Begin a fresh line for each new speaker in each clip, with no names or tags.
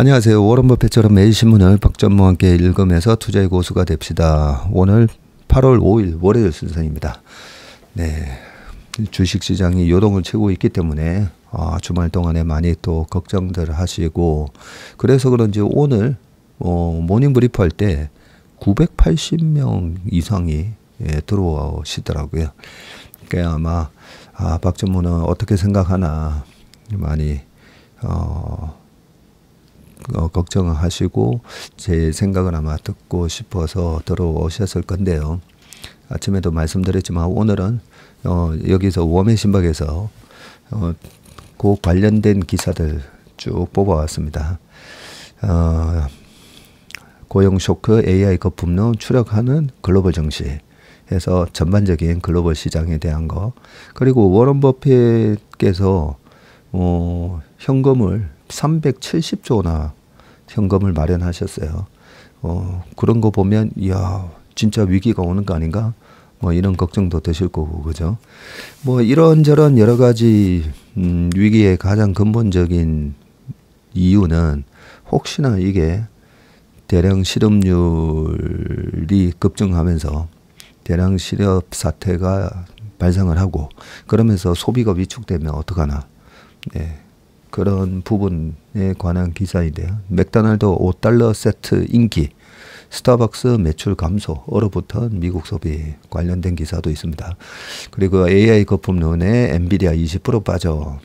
안녕하세요. 워런 버핏처럼 매일 신문을 박전무와 함께 읽으면서 투자의 고수가 됩시다. 오늘 8월 5일 월요일 순서입니다. 네. 주식시장이 요동을 치고 있기 때문에 아, 주말 동안에 많이 또 걱정들 하시고 그래서 그런지 오늘 어, 모닝 브리프 할 때 980명 이상이 예, 들어오시더라고요. 그러 아마 아, 박전무는 어떻게 생각하나 많이 어, 어, 걱정하시고 을제 생각을 아마 듣고 싶어서 들어오셨을 건데요. 아침에도 말씀드렸지만 오늘은 어, 여기서 웜의 신박에서 어, 그 관련된 기사들 쭉 뽑아왔습니다. 어, 고용 쇼크 AI 거품론 추락하는 글로벌 정시 해서 전반적인 글로벌 시장에 대한 거 그리고 워런 버핏께서 어, 현금을 370조나 현금을 마련하셨어요. 어, 그런 거 보면 이야 진짜 위기가 오는 거 아닌가? 뭐 이런 걱정도 드실 거고 그죠? 뭐 이런저런 여러 가지 음, 위기의 가장 근본적인 이유는 혹시나 이게 대량 실업률이 급증하면서 대량 실업 사태가 발생을 하고 그러면서 소비가 위축되면 어떡하나. 예. 그런 부분에 관한 기사인데요. 맥도날드 5달러 세트 인기, 스타벅스 매출 감소, 얼어붙은 미국 소비 관련된 기사도 있습니다. 그리고 AI 거품론에 엔비디아 20% 빠져.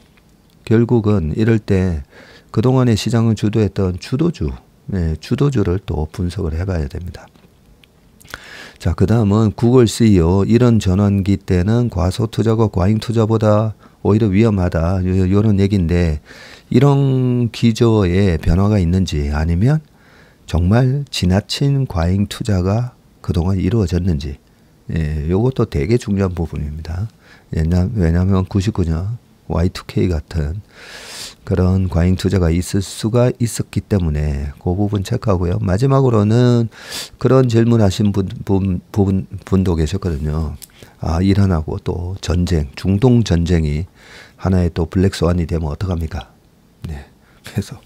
결국은 이럴 때 그동안의 시장을 주도했던 주도주, 예, 주도주를 또 분석을 해봐야 됩니다. 자, 그 다음은 구글 CEO 이런 전환기 때는 과소 투자가 과잉 투자보다 오히려 위험하다. 이런 얘기인데 이런 기조에 변화가 있는지 아니면 정말 지나친 과잉 투자가 그동안 이루어졌는지 예, 요것도 되게 중요한 부분입니다. 왜냐하면 99년 Y2K 같은 그런 과잉 투자가 있을 수가 있었기 때문에 그 부분 체크하고요. 마지막으로는 그런 질문하신 분, 분, 분, 분도 계셨거든요. 아, 이란하고 또 전쟁, 중동 전쟁이 하나의 또 블랙스완이 되면 어떡합니까? 네. 그래서,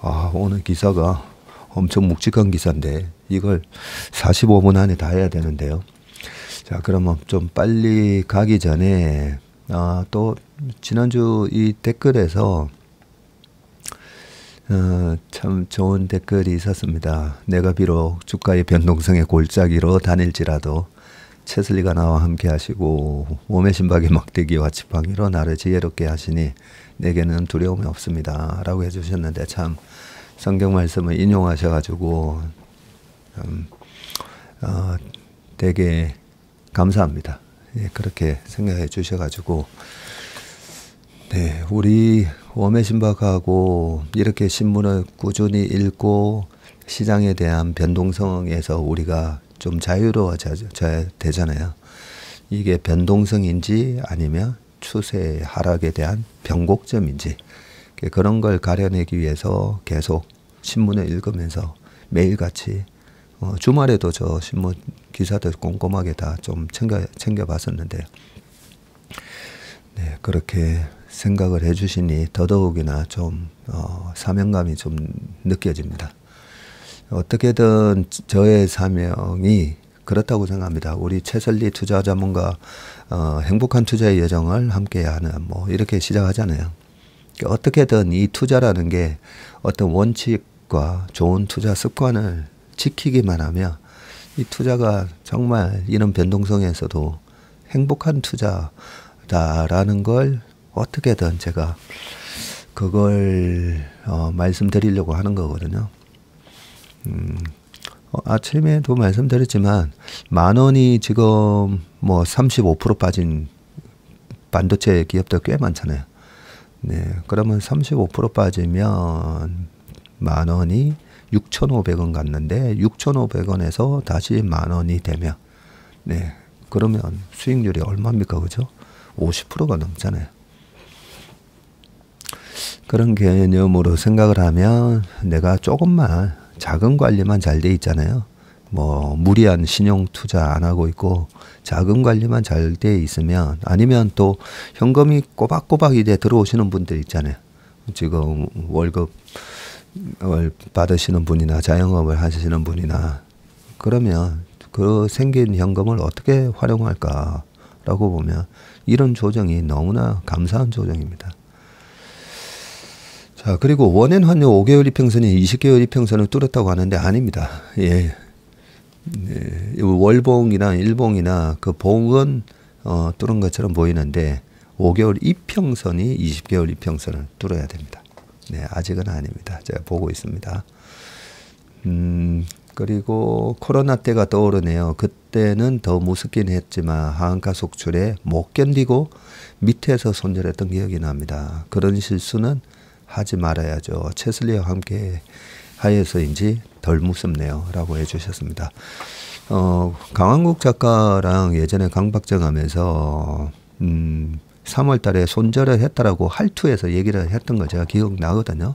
아, 오늘 기사가 엄청 묵직한 기사인데 이걸 45분 안에 다 해야 되는데요. 자, 그러면 좀 빨리 가기 전에 아, 또 지난주 이 댓글에서 어, 참 좋은 댓글이 있었습니다. 내가 비록 주가의 변동성의 골짜기로 다닐지라도 채슬리가 나와 함께 하시고 몸의 심박의 막대기와 지팡이로 나를 지혜롭게 하시니 내게는 두려움이 없습니다. 라고 해주셨는데 참 성경 말씀을 인용하셔가지고 참, 음, 어, 되게 감사합니다. 예, 그렇게 생각해 주셔가지고 네, 우리 워메신박하고 이렇게 신문을 꾸준히 읽고 시장에 대한 변동성에서 우리가 좀 자유로워져야 되잖아요. 이게 변동성인지 아니면 추세 하락에 대한 변곡점인지 그런 걸 가려내기 위해서 계속 신문을 읽으면서 매일같이 어, 주말에도 저 신문 기사들 꼼꼼하게 다 좀 챙겨, 챙겨봤었는데, 네, 그렇게 생각을 해주시니 더더욱이나 좀, 어, 사명감이 좀 느껴집니다. 어떻게든 저의 사명이 그렇다고 생각합니다. 우리 채설리 투자 자문과 어, 행복한 투자의 여정을 함께하는 뭐 이렇게 시작하잖아요. 어떻게든 이 투자라는 게 어떤 원칙과 좋은 투자 습관을 지키기만 하면 이 투자가 정말 이런 변동성에서도 행복한 투자다라는 걸 어떻게든 제가 그걸 어, 말씀드리려고 하는 거거든요. 음, 어, 아침에도 말씀드렸지만 만 원이 지금 뭐 35% 빠진 반도체 기업들 꽤 많잖아요. 네, 그러면 35% 빠지면 만 원이 6,500원 갔는데 6,500원에서 다시 만 원이 되면 네 그러면 수익률이 얼마입니까 그죠? 50%가 넘잖아요. 그런 개념으로 생각을 하면 내가 조금만 자금 관리만 잘 돼 있잖아요. 뭐 무리한 신용 투자 안 하고 있고 자금 관리만 잘 돼 있으면 아니면 또 현금이 꼬박꼬박 이제 들어오시는 분들 있잖아요. 지금 월급 을 받으시는 분이나 자영업을 하시는 분이나 그러면 그 생긴 현금을 어떻게 활용할까라고 보면 이런 조정이 너무나 감사한 조정입니다. 자, 그리고 원엔 환율 5개월 이평선이 20개월 이평선을 뚫었다고 하는데 아닙니다. 예. 예 월봉이나 일봉이나 그 봉은 어, 뚫은 것처럼 보이는데 5개월 이평선이 20개월 이평선을 뚫어야 됩니다. 네, 아직은 아닙니다. 제가 보고 있습니다. 음, 그리고 코로나 때가 떠오르네요. 그때는 더 무섭긴 했지만 하한가 속출에 못 견디고 밑에서 손절했던 기억이 납니다. 그런 실수는 하지 말아야죠. 체슬리와 함께 하여서인지 덜 무섭네요. 라고 해주셨습니다. 어, 강한국 작가랑 예전에 강박정 하면서, 음, 3월 달에 손절을 했다라고 할투에서 얘기를 했던 거 제가 기억나거든요.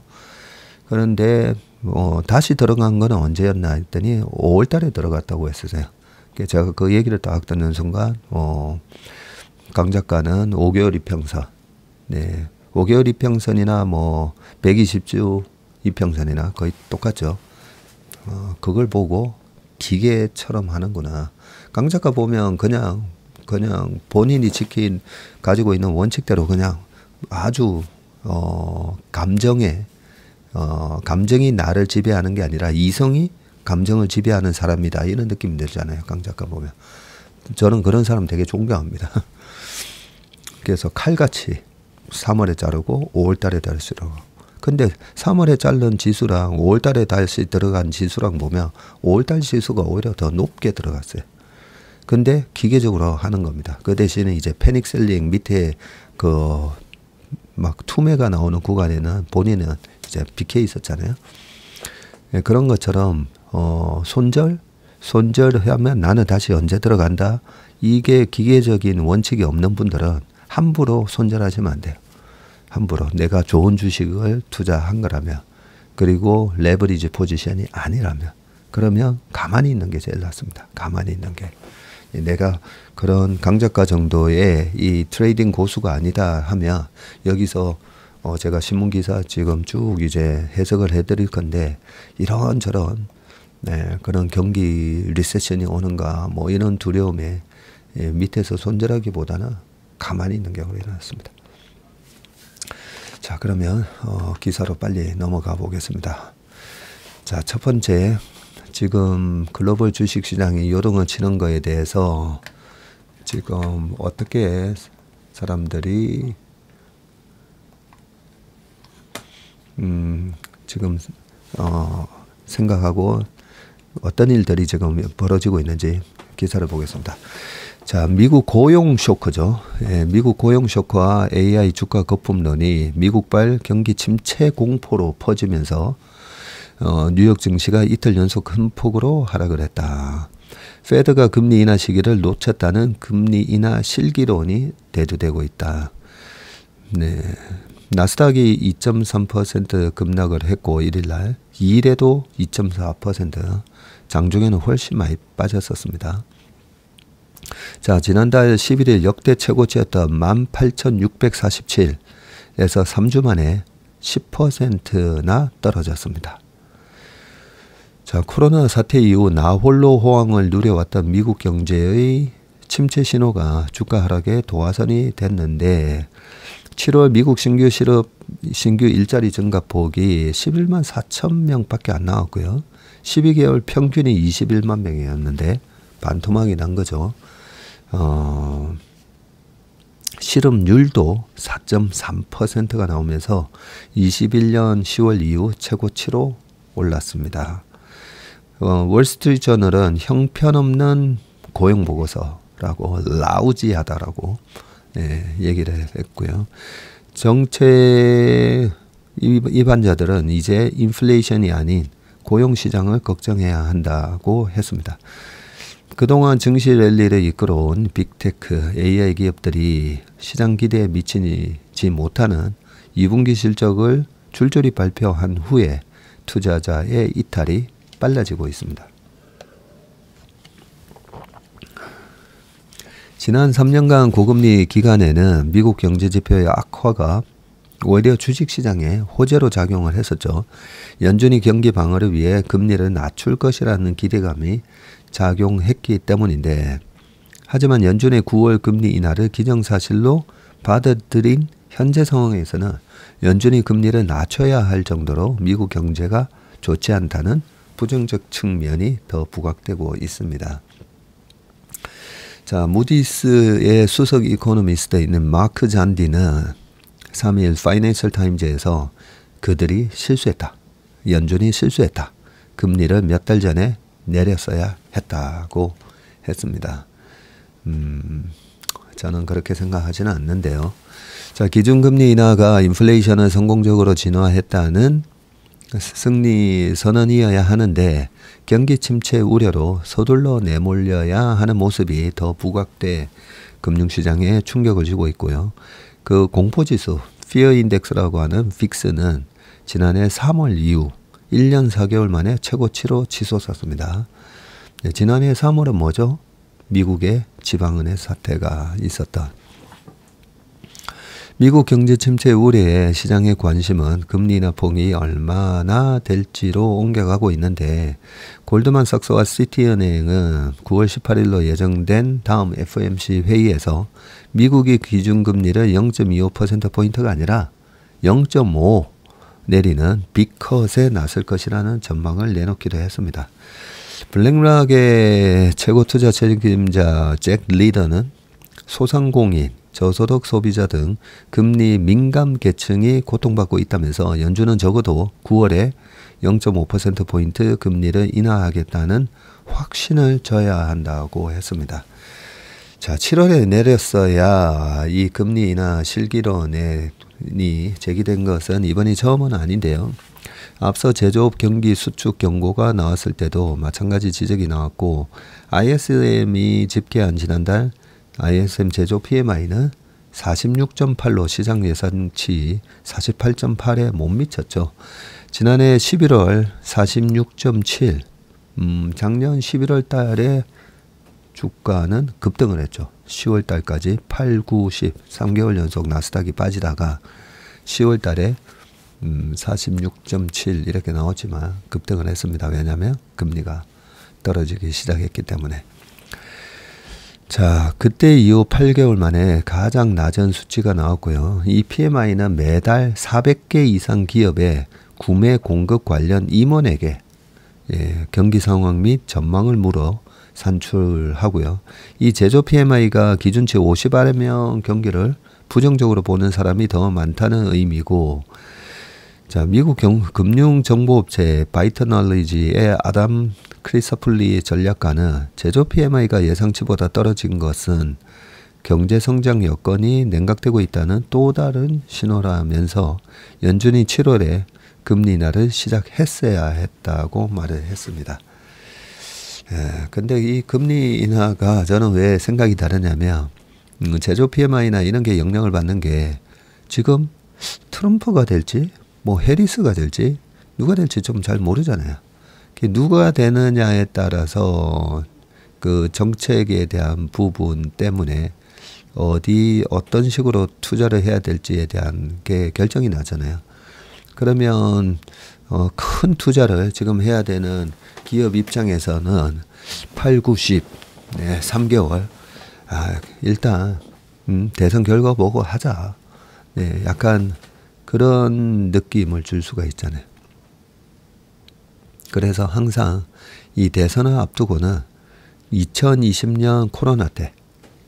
그런데 어, 다시 들어간 거는 언제였나 했더니 5월 달에 들어갔다고 했었어요. 제가 그 얘기를 딱 듣는 순간 어, 강 작가는 5개월 이평선 네, 5개월 이평선이나 뭐 120주 이평선이나 거의 똑같죠. 어, 그걸 보고 기계처럼 하는구나. 강 작가 보면 그냥 그냥 본인이 지킨 가지고 있는 원칙대로 그냥 아주 어, 감정에 어, 감정이 나를 지배하는 게 아니라 이성이 감정을 지배하는 사람이다 이런 느낌이 들잖아요. 강 작가 보면 저는 그런 사람 되게 존경합니다. 그래서 칼같이 3월에 자르고 5월달에 달수록 근데 3월에 자른 지수랑 5월달에 다시 들어간 지수랑 보면 5월달 지수가 오히려 더 높게 들어갔어요. 근데 기계적으로 하는 겁니다. 그 대신에 이제 패닉 셀링 밑에 그 막 투매가 나오는 구간에는 본인은 이제 BK 있었잖아요. 예, 그런 것처럼 어, 손절 손절하면 나는 다시 언제 들어간다. 이게 기계적인 원칙이 없는 분들은 함부로 손절하시면 안 돼요. 함부로 내가 좋은 주식을 투자한 거라면 그리고 레버리지 포지션이 아니라면 그러면 가만히 있는 게 제일 낫습니다. 가만히 있는 게. 내가 그런 강작가 정도의 이 트레이딩 고수가 아니다 하면 여기서 어 제가 신문 기사 지금 쭉 이제 해석을 해드릴 건데 이런 저런 네, 그런 경기 리세션이 오는가 뭐 이런 두려움에 예, 밑에서 손절하기보다는 가만히 있는 경우가 일어났습니다. 자 그러면 어, 기사로 빨리 넘어가 보겠습니다. 자첫 번째 지금 글로벌 주식 시장이 요동을 치는 거에 대해서 지금 어떻게 사람들이 음 지금 어 생각하고 어떤 일들이 지금 벌어지고 있는지 기사를 보겠습니다. 자, 미국 고용 쇼크죠. 예, 미국 고용 쇼크와 AI 주가 거품론이 미국발 경기 침체 공포로 퍼지면서 어, 뉴욕 증시가 이틀 연속 큰 폭으로 하락을 했다. 페드가 금리 인하 시기를 놓쳤다는 금리 인하 실기론이 대두되고 있다. 네. 나스닥이 2.3% 급락을 했고 1일날 2일에도 2.4% 장중에는 훨씬 많이 빠졌었습니다. 자 지난달 11일 역대 최고치였던 18,647에서 3주 만에 10%나 떨어졌습니다. 자, 코로나 사태 이후 나홀로 호황을 누려왔던 미국 경제의 침체 신호가 주가 하락에 도화선이 됐는데 7월 미국 신규 실업 신규 일자리 증가 폭이 11만 4천 명밖에 안 나왔고요. 12개월 평균이 21만 명이었는데 반토막이 난 거죠. 어, 실업률도 4.3%가 나오면서 21년 10월 이후 최고치로 올랐습니다. 어, 월스트리트저널은 형편없는 고용 보고서라고 라우지하다라고 예, 얘기를 했고요. 정책 입안자들은 이제 인플레이션이 아닌 고용 시장을 걱정해야 한다고 했습니다. 그동안 증시 랠리를 이끌어온 빅테크 AI 기업들이 시장 기대에 미치지 못하는 2분기 실적을 줄줄이 발표한 후에 투자자의 이탈이 빨라지고 있습니다. 지난 3년간 고금리 기간에는 미국 경제 지표의 악화가 오히려 주식시장에 호재로 작용을 했었죠. 연준이 경기 방어를 위해 금리를 낮출 것이라는 기대감이 작용했기 때문인데, 하지만 연준의 9월 금리 인하를 기정사실로 받아들인 현재 상황에서는 연준이 금리를 낮춰야 할 정도로 미국 경제가 좋지 않다는 부정적 측면이 더 부각되고 있습니다. 자, 무디스의 수석 이코노미스트 있는 마크 잔디는 3일 파이낸셜 타임즈에서 그들이 실수했다. 연준이 실수했다. 금리를 몇 달 전에 내렸어야 했다고 했습니다. 음, 저는 그렇게 생각하지는 않는데요. 자, 기준금리 인하가 인플레이션을 성공적으로 진화했다는 승리 선언이어야 하는데 경기 침체 우려로 서둘러 내몰려야 하는 모습이 더 부각돼 금융시장에 충격을 주고 있고요. 그 공포지수 피어 인덱스라고 하는 픽스는 지난해 3월 이후 1년 4개월 만에 최고치로 치솟았습니다. 네, 지난해 3월은 뭐죠? 미국의 지방은행 사태가 있었던 미국 경제 침체 우려에 시장의 관심은 금리나 폭이 얼마나 될지로 옮겨가고 있는데 골드만삭스와 시티은행은 9월 18일로 예정된 다음 FOMC 회의에서 미국이 기준금리를 0.25%포인트가 아니라 0.5 내리는 빅컷에 나설 것이라는 전망을 내놓기도 했습니다. 블랙락의 최고 투자 책임자 잭 리더는 소상공인, 저소득 소비자 등 금리 민감 계층이 고통받고 있다면서 연준은 적어도 9월에 0.5%포인트 금리를 인하하겠다는 확신을 져야 한다고 했습니다. 자, 7월에 내렸어야 이 금리 인하 실기론이 제기된 것은 이번이 처음은 아닌데요. 앞서 제조업 경기 수축 경고가 나왔을 때도 마찬가지 지적이 나왔고 ISM이 집계한 지난달 ISM 제조 PMI는 46.8로 시장 예상치 48.8에 못 미쳤죠. 지난해 11월 46.7, 음, 작년 11월 달에 주가는 급등을 했죠. 10월 달까지 8, 9, 10, 3개월 연속 나스닥이 빠지다가 10월 달에 음, 46.7 이렇게 나왔지만 급등을 했습니다. 왜냐하면 금리가 떨어지기 시작했기 때문에. 자, 그때 이후 8개월 만에 가장 낮은 수치가 나왔고요. 이 PMI는 매달 400개 이상 기업의 구매 공급 관련 임원에게 예, 경기 상황 및 전망을 물어 산출하고요. 이 제조 PMI가 기준치 50 아래면 경기를 부정적으로 보는 사람이 더 많다는 의미고 자, 미국 경, 금융정보업체 바이터널리지의 아담 크리스플리 전략가는 제조 PMI가 예상치보다 떨어진 것은 경제 성장 여건이 냉각되고 있다는 또 다른 신호라면서 연준이 7월에 금리 인하를 시작했어야 했다고 말을 했습니다. 예, 근데 이 금리 인하가 저는 왜 생각이 다르냐면 음, 제조 PMI나 이런 게 영향을 받는 게 지금 트럼프가 될지 뭐 해리스가 될지 누가 될지 좀 잘 모르잖아요. 누가 되느냐에 따라서 그 정책에 대한 부분 때문에 어디 어떤 식으로 투자를 해야 될지에 대한 게 결정이 나잖아요. 그러면 어, 큰 투자를 지금 해야 되는 기업 입장에서는 8, 90, 네, 3개월. 아, 일단 음, 대선 결과 보고 하자. 네, 약간 그런 느낌을 줄 수가 있잖아요. 그래서 항상 이 대선을 앞두고는 2020년 코로나 때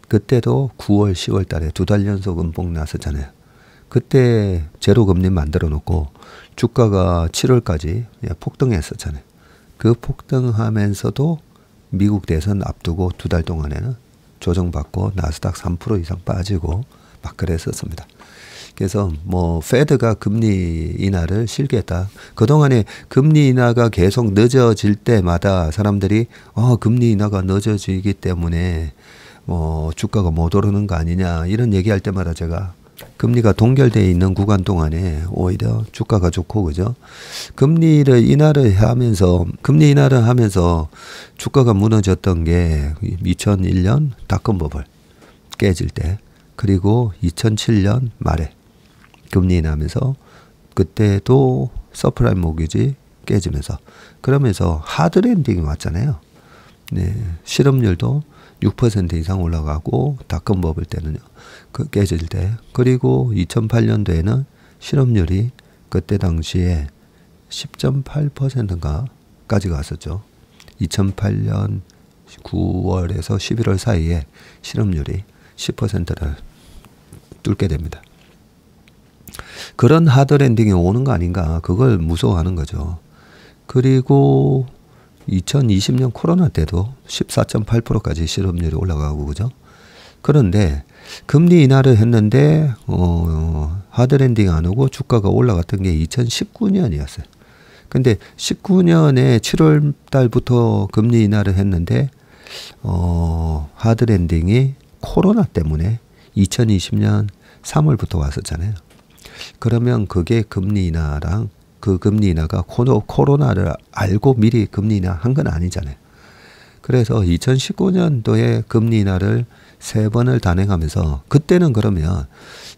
그때도 9월, 10월 달에 두 달 연속 음봉 났었잖아요. 그때 제로금리 만들어 놓고 주가가 7월까지 예, 폭등했었잖아요. 그 폭등하면서도 미국 대선 앞두고 두 달 동안에는 조정받고 나스닥 3% 이상 빠지고 막 그랬었습니다. 그래서 뭐 페드가 금리 인하를 실겠다. 그동안에 금리 인하가 계속 늦어질 때마다 사람들이 어 금리 인하가 늦어지기 때문에 뭐 주가가 못 오르는 거 아니냐 이런 얘기할 때마다 제가 금리가 동결돼 있는 구간 동안에 오히려 주가가 좋고 그죠? 금리를 인하를 하면서 금리 인하를 하면서 주가가 무너졌던 게 2001년 닷컴 버블 깨질 때 그리고 2007년 말에 금리 인하면서 그때도 서프라임 모기지 깨지면서 그러면서 하드랜딩이 왔잖아요. 네, 실업률도 6% 이상 올라가고 닷컴 버블 때는요. 그 깨질 때 그리고 2008년도에는 실업률이 그때 당시에 10.8%인가까지 갔었죠. 2008년 9월에서 11월 사이에 실업률이 10%를 뚫게 됩니다. 그런 하드랜딩이 오는 거 아닌가 그걸 무서워하는 거죠. 그리고 2020년 코로나 때도 14.8%까지 실업률이 올라가고 그죠? 그런데 금리 인하를 했는데 어 하드랜딩 안 오고 주가가 올라갔던 게 2019년이었어요. 근데 19년에 7월 달부터 금리 인하를 했는데 어 하드랜딩이 코로나 때문에 2020년 3월부터 왔었잖아요. 그러면 그게 금리 인하랑 그 금리 인하가 코로나를 알고 미리 금리 인하 한 건 아니잖아요. 그래서 2019년도에 금리 인하를 세 번을 단행하면서 그때는 그러면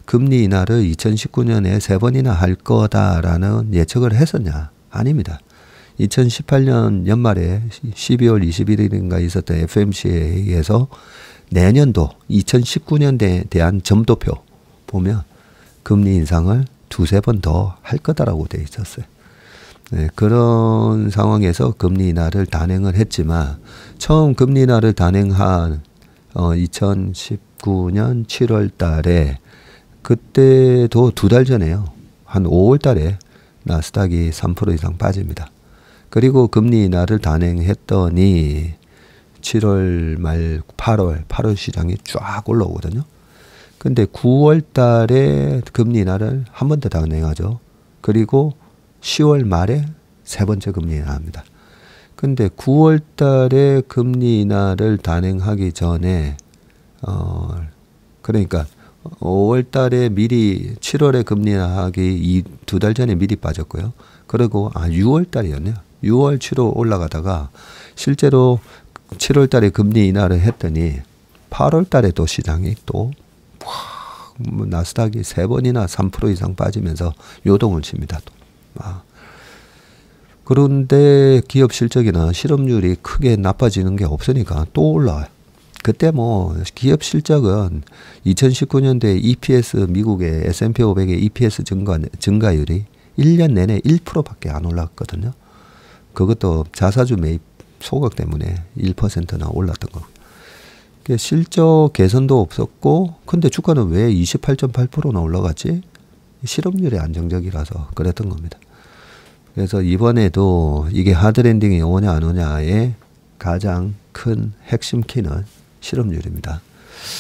금리 인하를 2019년에 세 번이나 할 거다라는 예측을 했었냐? 아닙니다. 2018년 연말에 12월 21일인가 있었던 FMC에 의해서 내년도 2019년에 대한 점도표 보면 금리 인상을 두세 번 더 할 거다라고 돼 있었어요. 네, 그런 상황에서 금리 인하를 단행을 했지만 처음 금리 인하를 단행한 어, 2019년 7월 달에 그때도 두 달 전에요. 한 5월 달에 나스닥이 3% 이상 빠집니다. 그리고 금리 인하를 단행했더니 7월 말 8월 8월 시장이 쫙 올라오거든요. 근데 9월 달에 금리 인하를 한 번 더 단행하죠. 그리고 10월 말에 세 번째 금리 인하합니다. 근데 9월 달에 금리 인하를 단행하기 전에 어 그러니까 5월 달에 미리 7월에 금리 인하하기 이두달 전에 미리 빠졌고요. 그리고 아 6월 달이었네요. 6월 7월 올라가다가 실제로 7월 달에 금리 인하를 했더니 8월 달에 또 시장이 또뭐 나스닥이 세 번이나 3% 이상 빠지면서 요동을 칩니다. 아. 그런데 기업 실적이나 실업률이 크게 나빠지는 게 없으니까 또 올라와요. 그때 뭐 기업 실적은 2019년도에 EPS 미국의 S&P 500의 EPS 증가 증가율이 1년 내내 1%밖에 안 올랐거든요. 그것도 자사주 매입 소각 때문에 1%나 올랐던 거고. 실적 개선도 없었고 근데 주가는 왜 28.8%나 올라갔지? 실업률이 안정적이라서 그랬던 겁니다. 그래서 이번에도 이게 하드랜딩이 오냐 안 오냐의 가장 큰 핵심 키는 실업률입니다.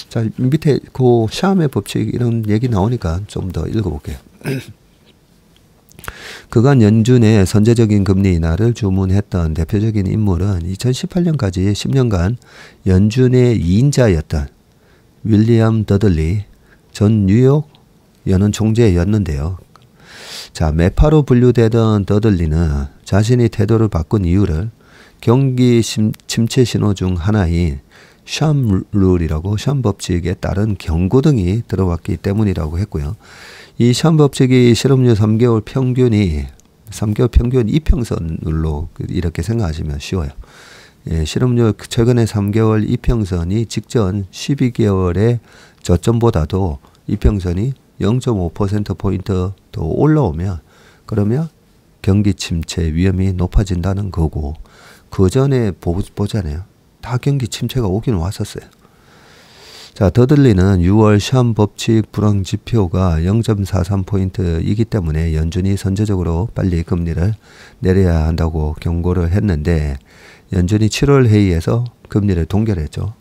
자 밑에 그 샤움의 법칙 이런 얘기 나오니까 좀 더 읽어볼게요. 그간 연준 의 선제적인 금리 인하를 주문했던 대표적인 인물은 2018년까지 10년간 연준의 2인자였던 윌리엄 더들리 전 뉴욕 연은 총재였는데요. 자, 매파로 분류되던 더들리는 자신이 태도를 바꾼 이유를 경기 침체 신호 중 하나인 샴 룰이라고 샴 법칙에 따른 경고 등이 들어왔기 때문이라고 했고요. 이 샴 법칙이 실업률 3개월 평균이 3개월 평균 이평선으로 이렇게 생각하시면 쉬워요. 예, 실업률 최근에 3개월 이평선이 직전 12개월의 저점보다도 이평선이 0.5%포인트 더 올라오면 그러면 경기 침체 위험이 높아진다는 거고 그 전에 보잖아요. 다 경기 침체가 오긴 왔었어요. 자, 더들리는 6월 시험 법칙 불황 지표가 0.43포인트이기 때문에 연준이 선제적으로 빨리 금리를 내려야 한다고 경고를 했는데 연준이 7월 회의에서 금리를 동결했죠.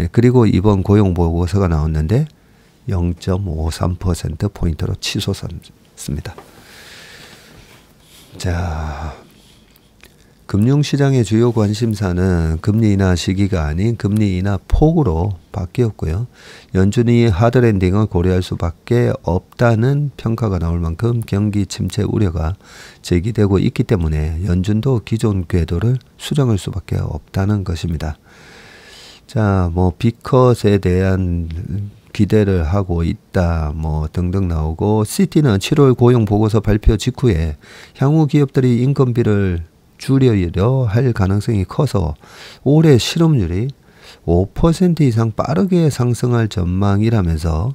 예, 그리고 이번 고용보고서가 나왔는데 0.53%포인트로 치솟았습니다. 자, 금융시장의 주요 관심사는 금리 인하 시기가 아닌 금리 인하 폭으로 바뀌었고요. 연준이 하드랜딩을 고려할 수밖에 없다는 평가가 나올 만큼 경기 침체 우려가 제기되고 있기 때문에 연준도 기존 궤도를 수정할 수밖에 없다는 것입니다. 자, 뭐 비컷에 대한 기대를 하고 있다 뭐 등등 나오고 시티는 7월 고용 보고서 발표 직후에 향후 기업들이 인건비를 줄여려 할 가능성이 커서 올해 실업률이 5% 이상 빠르게 상승할 전망이라면서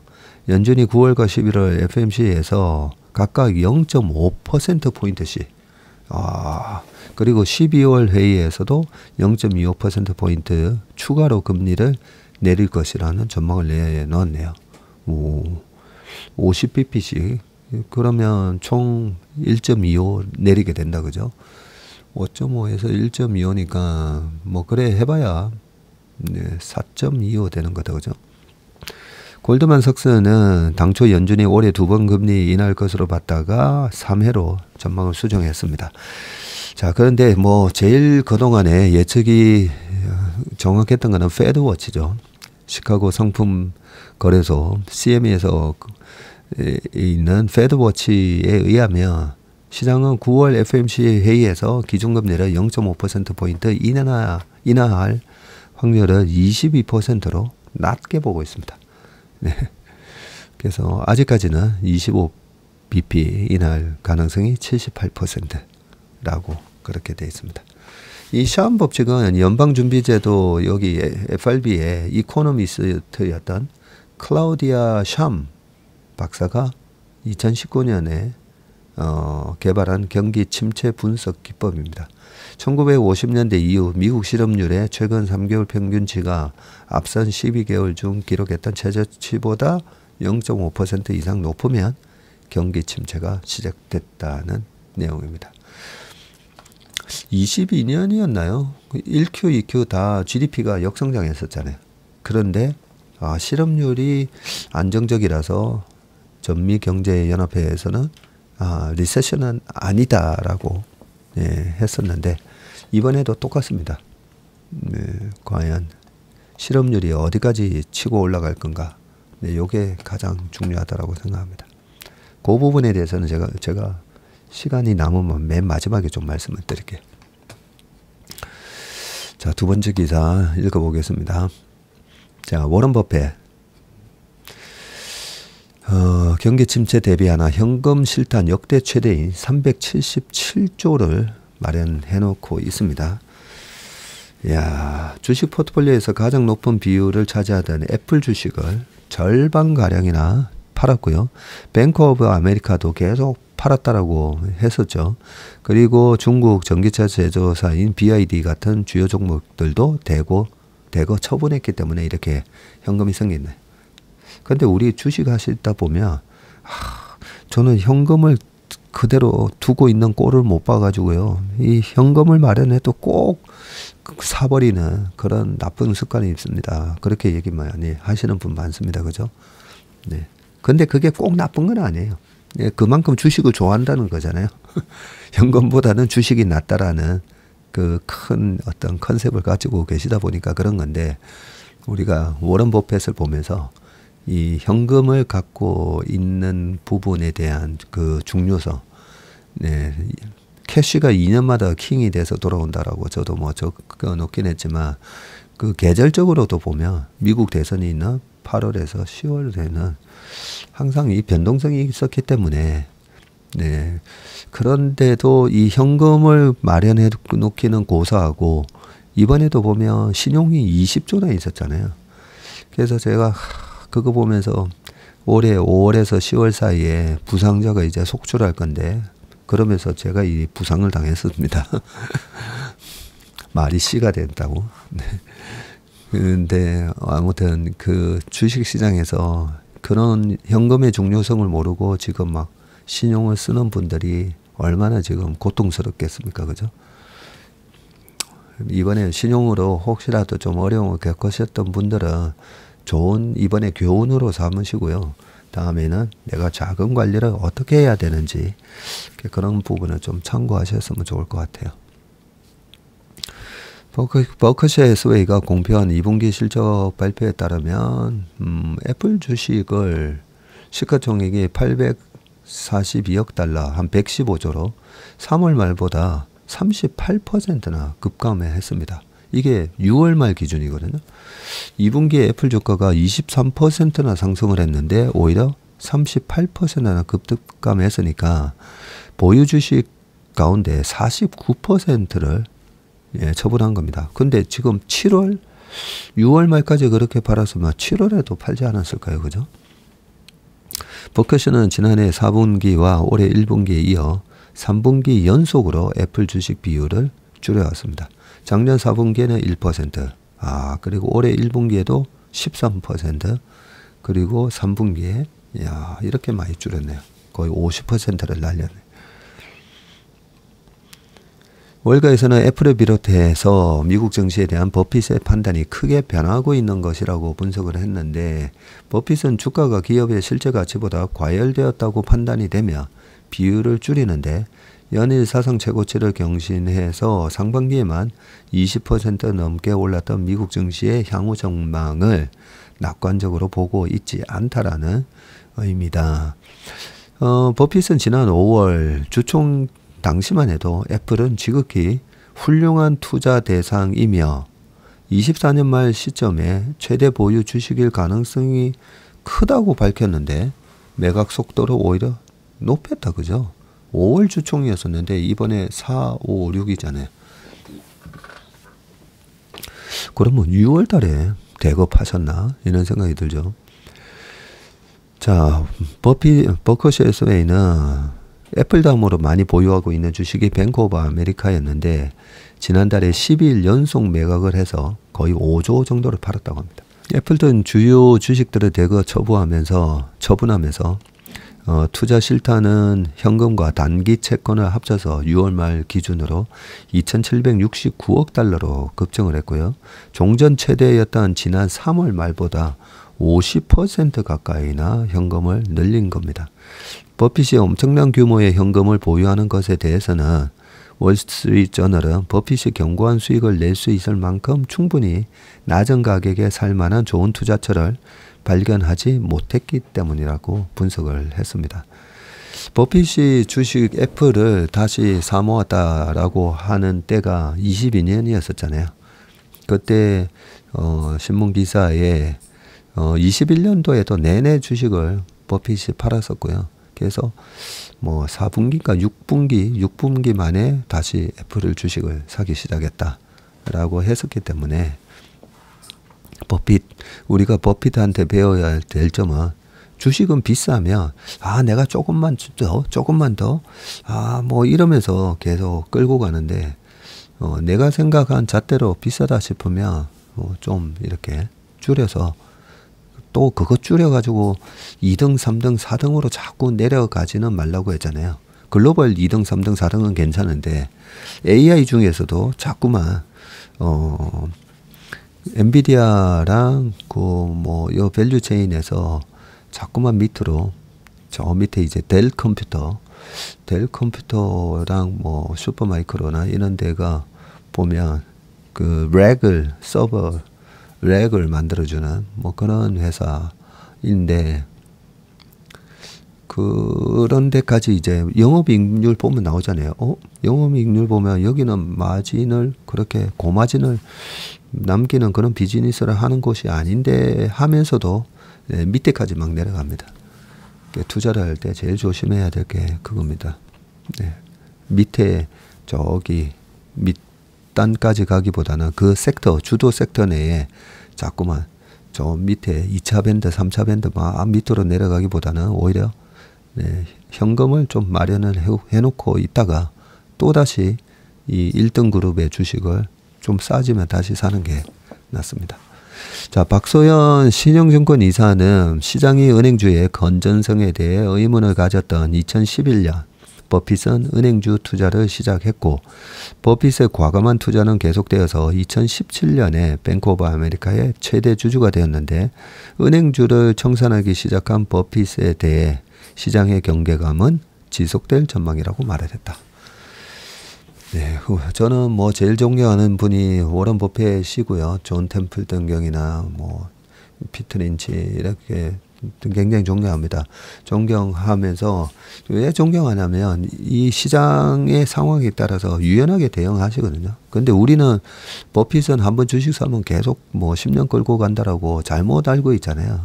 연준이 9월과 11월 FMC에서 각각 0.5%포인트씩, 아, 그리고 12월 회의에서도 0.25%포인트 추가로 금리를 내릴 것이라는 전망을 내놓았네요. 오, 50pp씩. 그러면 총 1.25 내리게 된다, 그죠? 5.5에서 1.25니까 뭐 그래 해봐야 네, 4.25 되는 거다 그죠? 골드만 석스는 당초 연준이 올해 두 번 금리 인할 것으로 봤다가 3회로 전망을 수정했습니다. 자, 그런데 뭐 제일 그동안에 예측이 정확했던 거는 페드워치죠. 시카고 상품 거래소 CME에서 그, 있는 페드워치에 의하면 시장은 9월 FMC 회의에서 기준금 리를 0.5%포인트 인하, 인하할 확률을 22%로 낮게 보고 있습니다. 네. 그래서 아직까지는 25bp 인할 가능성이 78%라고 그렇게 되어 있습니다. 이 시험 법칙은 연방준비제도 여기 FRB의 이코노미스트였던 클라우디아 샴 박사가 2019년에 어, 개발한 경기 침체 분석 기법입니다. 1950년대 이후 미국 실업률의 최근 3개월 평균치가 앞선 12개월 중 기록했던 최저치보다 0.5% 이상 높으면 경기 침체가 시작됐다는 내용입니다. 22년이었나요? 1Q, 2Q 다 GDP가 역성장했었잖아요. 그런데 아, 실업률이 안정적이라서 전미 경제 연합회에서는 아, 리세션은 아니다라고 예, 했었는데 이번에도 똑같습니다. 네, 과연 실업률이 어디까지 치고 올라갈 건가? 네, 이게 가장 중요하다고 생각합니다. 그 부분에 대해서는 제가 제가 시간이 남으면 맨 마지막에 좀 말씀을 드릴게요. 자, 두 번째 기사 읽어보겠습니다. 자, 워런 버핏 어, 경기 침체 대비하나 현금 실탄 역대 최대인 377조를 마련해 놓고 있습니다. 야, 주식 포트폴리오에서 가장 높은 비율을 차지하던 애플 주식을 절반 가량이나 팔았고요. 뱅크 오브 아메리카도 계속 팔았다라고 했었죠. 그리고 중국 전기차 제조사인 BID 같은 주요 종목들도 대거 대거 처분했기 때문에 이렇게 현금이 생겼네. 근데 우리 주식 하시다 보면 아, 저는 현금을 그대로 두고 있는 꼴을 못 봐가지고요. 이 현금을 마련해도 꼭 사버리는 그런 나쁜 습관이 있습니다. 그렇게 얘기 많이 하시는 분 많습니다. 그죠? 네. 근데 그게 꼭 나쁜 건 아니에요. 예, 그만큼 주식을 좋아한다는 거잖아요. 현금보다는 주식이 낫다라는 그 큰 어떤 컨셉을 가지고 계시다 보니까 그런 건데 우리가 워런 버핏을 보면서 이 현금을 갖고 있는 부분에 대한 그 중요성, 네, 캐시가 2년마다 킹이 돼서 돌아온다라고 저도 뭐 적어놓긴 했지만 그 계절적으로도 보면 미국 대선이 있는 8월에서 10월 되는 항상 이 변동성이 있었기 때문에 네 그런데도 이 현금을 마련해 놓기는 고사하고 이번에도 보면 신용이 20조나 있었잖아요. 그래서 제가 그거 보면서 올해 5월에서 10월 사이에 부상자가 이제 속출할 건데 그러면서 제가 이 부상을 당했습니다. 말이 씨가 된다고. 네. 근데 아무튼 그 주식 시장에서 그런 현금의 중요성을 모르고 지금 막 신용을 쓰는 분들이 얼마나 지금 고통스럽겠습니까? 그죠? 이번에 신용으로 혹시라도 좀 어려움을 겪으셨던 분들은 좋은 이번에 교훈으로 삼으시고요. 다음에는 내가 자금 관리를 어떻게 해야 되는지 그런 부분을 좀 참고하셨으면 좋을 것 같아요. 버크, 버크셔 스웨이가 공표한 2분기 실적 발표에 따르면 음, 애플 주식을 시가총액이 842억 달러, 한 115조로 3월 말보다 38%나 급감했습니다. 이게 6월 말 기준이거든요. 2분기 애플 주가가 23%나 상승을 했는데 오히려 38%나 급등감했으니까 보유 주식 가운데 49%를 예, 처분한 겁니다. 근데 지금 7월 6월 말까지 그렇게 팔았으면 7월에도 팔지 않았을까요? 그죠? 버켓은 지난해 4분기와 올해 1분기에 이어 3분기 연속으로 애플 주식 비율을 줄여왔습니다. 작년 4분기에는 1%, 아, 그리고 올해 1분기에도 13%, 그리고 3분기에, 야 이렇게 많이 줄었네요. 거의 50%를 날렸네요. 월가에서는 애플을 비롯해서 미국 정치에 대한 버핏의 판단이 크게 변하고 있는 것이라고 분석을 했는데 버핏은 주가가 기업의 실제 가치보다 과열되었다고 판단이 되며 비율을 줄이는데 연일 사상 최고치를 경신해서 상반기에만 20% 넘게 올랐던 미국 증시의 향후 전망을 낙관적으로 보고 있지 않다라는 의미다. 어, 버핏은 지난 5월 주총 당시만 해도 애플은 지극히 훌륭한 투자 대상이며 24년 말 시점에 최대 보유 주식일 가능성이 크다고 밝혔는데 매각 속도를 오히려 높였다 그죠? 5월 주총이었었는데 이번에 4, 5, 6이잖아요. 그러면 6월 뭐 달에 대거 파셨나? 이런 생각이 들죠. 자, 버피, 버커셔에서웨는 애플다음으로 많이 보유하고 있는 주식이 뱅크 오브 아메리카였는데 지난달에 12일 연속 매각을 해서 거의 5조 정도를 팔았다고 합니다. 애플 등 주요 주식들을 대거 처분하면서 처분하면서 어, 투자 실타는 현금과 단기 채권을 합쳐서 6월 말 기준으로 2,769억 달러로 급증을 했고요. 종전 최대였던 지난 3월 말보다 50% 가까이나 현금을 늘린 겁니다. 버핏이 엄청난 규모의 현금을 보유하는 것에 대해서는 월스트리트저널은 버핏이 견고한 수익을 낼 수 있을 만큼 충분히 낮은 가격에 살만한 좋은 투자처를 발견하지 못했기 때문이라고 분석을 했습니다. 버핏이 주식 애플을 다시 사모았다라고 하는 때가 22년이었었잖아요. 그때 어, 신문 기사에 어, 21년도에도 내내 주식을 버핏이 팔았었고요. 그래서 뭐 4분기인가 6분기, 6분기 만에 다시 애플을 주식을 사기 시작했다라고 했었기 때문에 버핏 우리가 버핏한테 배워야 될 점은 주식은 비싸면 아 내가 조금만 더 조금만 더 아 뭐 이러면서 계속 끌고 가는데 어, 내가 생각한 잣대로 비싸다 싶으면 어, 좀 이렇게 줄여서 또 그거 줄여가지고 2등, 3등, 4등으로 자꾸 내려가지는 말라고 했잖아요. 글로벌 2등, 3등, 4등은 괜찮은데 AI 중에서도 자꾸만 어 엔비디아랑 그 뭐요 밸류 체인에서 자꾸만 밑으로 저 밑에 이제 델 컴퓨터 델 컴퓨터랑 뭐 슈퍼마이크로나 이런 데가 보면 그 렉을 서버 렉을 만들어주는 뭐 그런 회사인데 그런 데까지 이제 영업이익률 보면 나오잖아요. 어? 영업이익률 보면 여기는 마진을 그렇게 고마진을 남기는 그런 비즈니스를 하는 곳이 아닌데 하면서도 예, 밑에까지 막 내려갑니다. 투자를 할 때 제일 조심해야 될 게 그겁니다. 네. 밑에 저기 밑단까지 가기보다는 그 섹터 주도 섹터 내에 자꾸만 저 밑에 2차 밴드, 3차 밴드 막 아, 밑으로 내려가기보다는 오히려 네, 현금을 좀 마련을 해놓고 있다가 또다시 이 1등 그룹의 주식을 좀 싸지면 다시 사는 게 낫습니다. 자, 박소연 신영증권 이사는 시장이 은행주의 건전성에 대해 의문을 가졌던 2011년 버핏은 은행주 투자를 시작했고 버핏의 과감한 투자는 계속되어서 2017년에 뱅크 오브 아메리카의 최대 주주가 되었는데 은행주를 청산하기 시작한 버핏에 대해 시장의 경계감은 지속될 전망이라고 말을 했다. 네, 저는 뭐 제일 존경하는 분이 워런 버핏이고요. 존 템플 등경이나 뭐 피트 린치 이렇게 굉장히 존경합니다. 존경하면서 왜 존경하냐면 이 시장의 상황에 따라서 유연하게 대응하시거든요. 근데 우리는 버핏은 한번 주식 사면 계속 뭐 10년 끌고 간다라고 잘못 알고 있잖아요.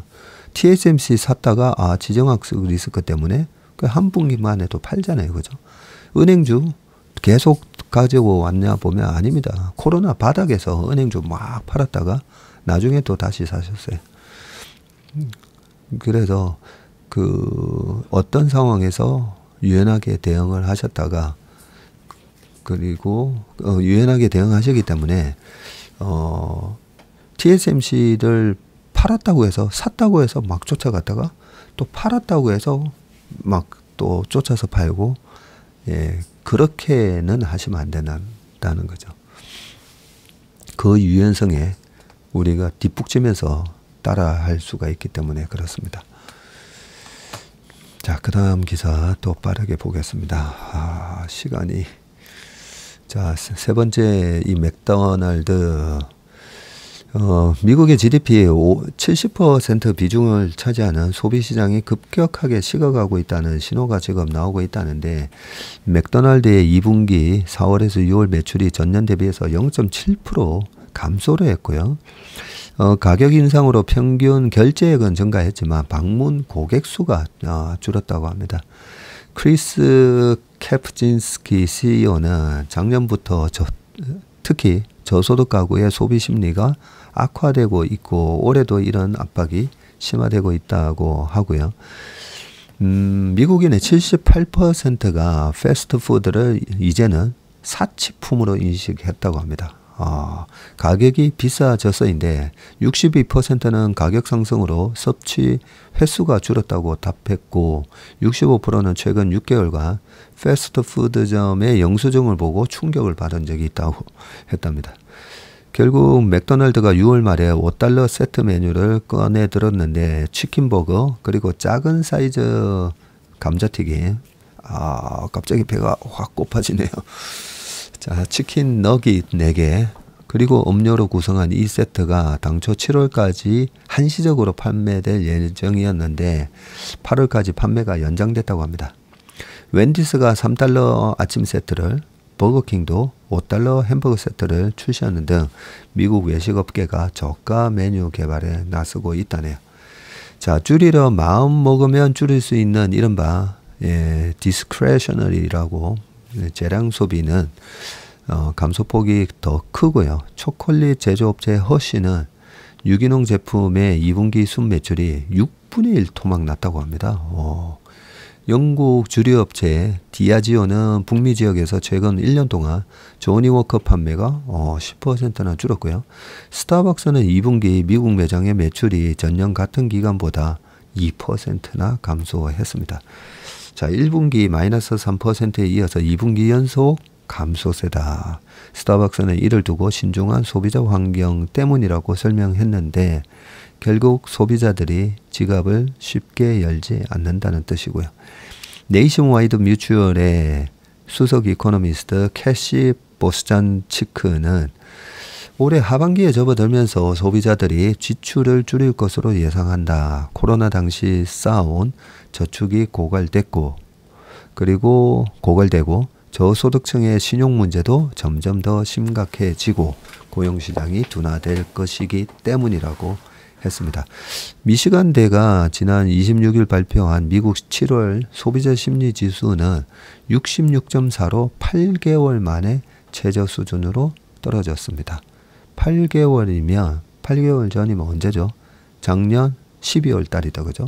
TSMC 샀다가 아지정학 리스크 때문에 그 한 분기만 해도 팔잖아요. 그죠? 은행주 계속 가지고왔냐 보면 아닙니다. 코로나 바닥에서 은행주 막 팔았다가 나중에 또 다시 사셨어요. 그래서 그 어떤 상황에서 유연하게 대응을 하셨다가 그리고 어, 유연하게 대응하시기 때문에 어, TSMC를 팔았다고 해서 샀다고 해서 막 쫓아갔다가 또 팔았다고 해서 막 또 쫓아서 팔고 예 그렇게는 하시면 안 된다는 거죠. 그 유연성에 우리가 뒷북치면서 따라할 수가 있기 때문에 그렇습니다. 자, 그 다음 기사 또 빠르게 보겠습니다. 아, 시간이. 자, 세 번째 이 맥도날드 어, 미국의 GDP의 70% 비중을 차지하는 소비 시장이 급격하게 식어가고 있다는 신호가 지금 나오고 있다는데 맥도날드의 2분기 4월에서 6월 매출이 전년 대비해서 0.7% 감소를 했고요. 어, 가격 인상으로 평균 결제액은 증가했지만 방문 고객 수가 어, 줄었다고 합니다. 크리스 캐프진스키 CEO는 작년부터 저, 특히 저소득 가구의 소비 심리가 악화되고 있고 올해도 이런 압박이 심화되고 있다고 하고요. 음, 미국인의 78%가 패스트푸드를 이제는 사치품으로 인식했다고 합니다. 아, 가격이 비싸져서인데 62%는 가격 상승으로 섭취 횟수가 줄었다고 답했고 65%는 최근 6개월간 패스트푸드점의 영수증을 보고 충격을 받은 적이 있다고 했답니다. 결국 맥도날드가 6월 말에 5달러 세트 메뉴를 꺼내 들었는데 치킨버거 그리고 작은 사이즈 감자튀김 아 갑자기 배가 확 고파지네요 자 치킨 너깃 4개 그리고 음료로 구성한 이 세트가 당초 7월까지 한시적으로 판매될 예정이었는데 8월까지 판매가 연장됐다고 합니다 웬디스가 3달러 아침 세트를 버거킹도 5달러 햄버거 세트를 출시하는 등 미국 외식업계가 저가 메뉴 개발에 나서고 있다네요. 자, 줄이려 마음 먹으면 줄일 수 있는 이른바 예, 디스크레셔널이라고 예, 재량 소비는 어, 감소폭이 더 크고요. 초콜릿 제조업체 허쉬는 유기농 제품의 2분기 순 매출이 6분의 1 토막 났다고 합니다. 오. 어, 영국 주류업체 디아지오는 북미 지역에서 최근 1년 동안 조니워커 판매가 10%나 어, 줄었고요. 스타벅스는 2분기 미국 매장의 매출이 전년 같은 기간보다 2%나 감소했습니다. 자, 1분기 마이너스 3%에 이어서 2분기 연속 감소세다. 스타벅스는 이를 두고 신중한 소비자 환경 때문이라고 설명했는데 결국 소비자들이 지갑을 쉽게 열지 않는다는 뜻이고요. 네이션와이드 뮤추얼의 수석 이코노미스트 캐시 보스잔 치크는 올해 하반기에 접어들면서 소비자들이 지출을 줄일 것으로 예상한다. 코로나 당시 쌓아온 저축이 고갈됐고, 그리고 고갈되고, 저소득층의 신용 문제도 점점 더 심각해지고, 고용시장이 둔화될 것이기 때문이라고 했습니다. 미시간대가 지난 26일 발표한 미국 7월 소비자 심리 지수는 66.4로 8개월 만에 최저 수준으로 떨어졌습니다. 8개월이면 8개월 전이면 언제죠? 작년 12월 달이다 그죠?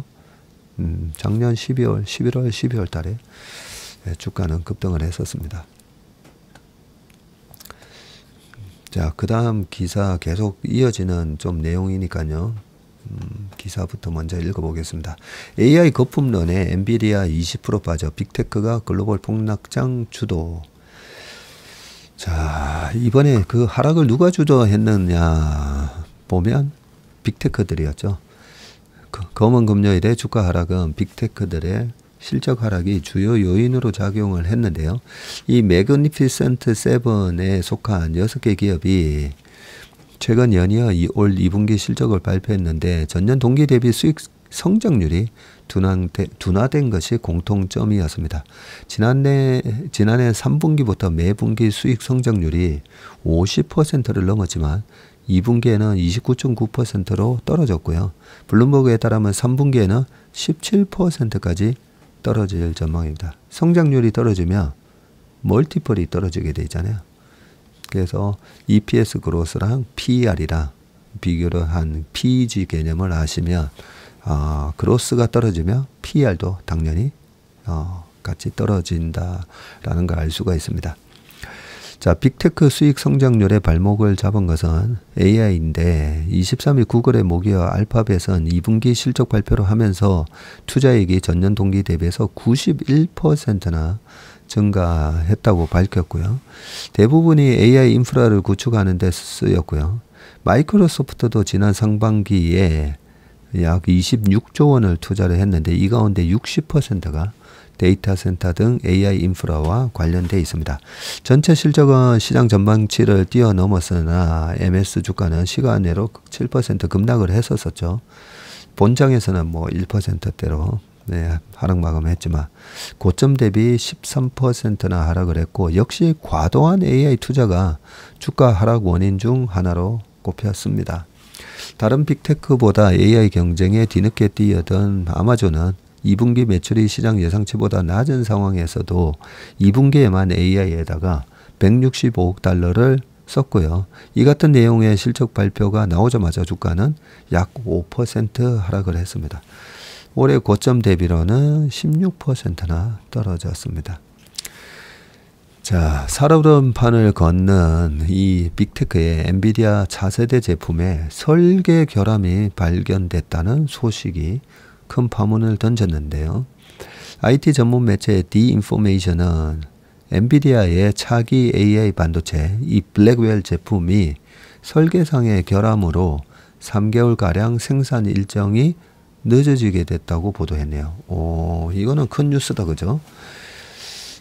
음, 작년 12월, 11월, 12월 달에 예, 주가는 급등을 했었습니다. 자, 그 다음 기사 계속 이어지는 좀 내용이니까요. 음, 기사부터 먼저 읽어보겠습니다. AI 거품론에 엔비디아 20% 빠져 빅테크가 글로벌 폭락장 주도. 자, 이번에 그 하락을 누가 주도했느냐 보면 빅테크들이었죠. 그, 검은 금요일의 주가 하락은 빅테크들의 실적 하락이 주요 요인으로 작용을 했는데요. 이 매그니피센트 세븐에 속한 6개 기업이 최근 연이어 이올 2분기 실적을 발표했는데 전년 동기 대비 수익 성장률이 둔화되, 둔화된 것이 공통점이었습니다. 지난해, 지난해 3분기부터 매분기 수익 성장률이 50%를 넘었지만 2분기에는 29.9%로 떨어졌고요. 블룸버그에 따르면 3분기에는 17%까지 떨어질 전망입니다. 성장률이 떨어지면 멀티플이 떨어지게 되잖아요. 그래서 EPS 그로스랑 PER이랑 비교를 한 PEG 개념을 아시면 어, 그로스가 떨어지면 PER도 당연히 어, 같이 떨어진다라는 걸 알 수가 있습니다. 자, 빅테크 수익 성장률의 발목을 잡은 것은 AI인데 23일 구글의 모기와 알파벳은 2분기 실적 발표를 하면서 투자액이 전년 동기 대비해서 91%나 증가했다고 밝혔고요. 대부분이 AI 인프라를 구축하는 데 쓰였고요. 마이크로소프트도 지난 상반기에 약 26조 원을 투자를 했는데 이 가운데 60%가 데이터 센터 등 AI 인프라와 관련돼 있습니다. 전체 실적은 시장 전망치를 뛰어넘었으나 MS 주가는 시간 내로 7% 급락을 했었었죠. 본장에서는 뭐 1%대로 네, 하락마감했지만 고점 대비 13%나 하락을 했고 역시 과도한 AI 투자가 주가 하락 원인 중 하나로 꼽혔습니다. 다른 빅테크보다 AI 경쟁에 뒤늦게 뛰어든 아마존은 2분기 매출이 시장 예상치보다 낮은 상황에서도 2분기에만 AI에다가 165억 달러를 썼고요. 이 같은 내용의 실적 발표가 나오자마자 주가는 약 5% 하락을 했습니다. 올해 고점 대비로는 16%나 떨어졌습니다. 자, 살얼음판을 걷는 이 빅테크의 엔비디아 차세대 제품의 설계 결함이 발견됐다는 소식이 큰 파문을 던졌는데요. IT 전문 매체 디인포메이션은 엔비디아의 차기 AI 반도체 이 블랙웰 제품이 설계상의 결함으로 3개월가량 생산 일정이 늦어지게 됐다고 보도했네요. 오, 이거는 큰 뉴스다, 그죠?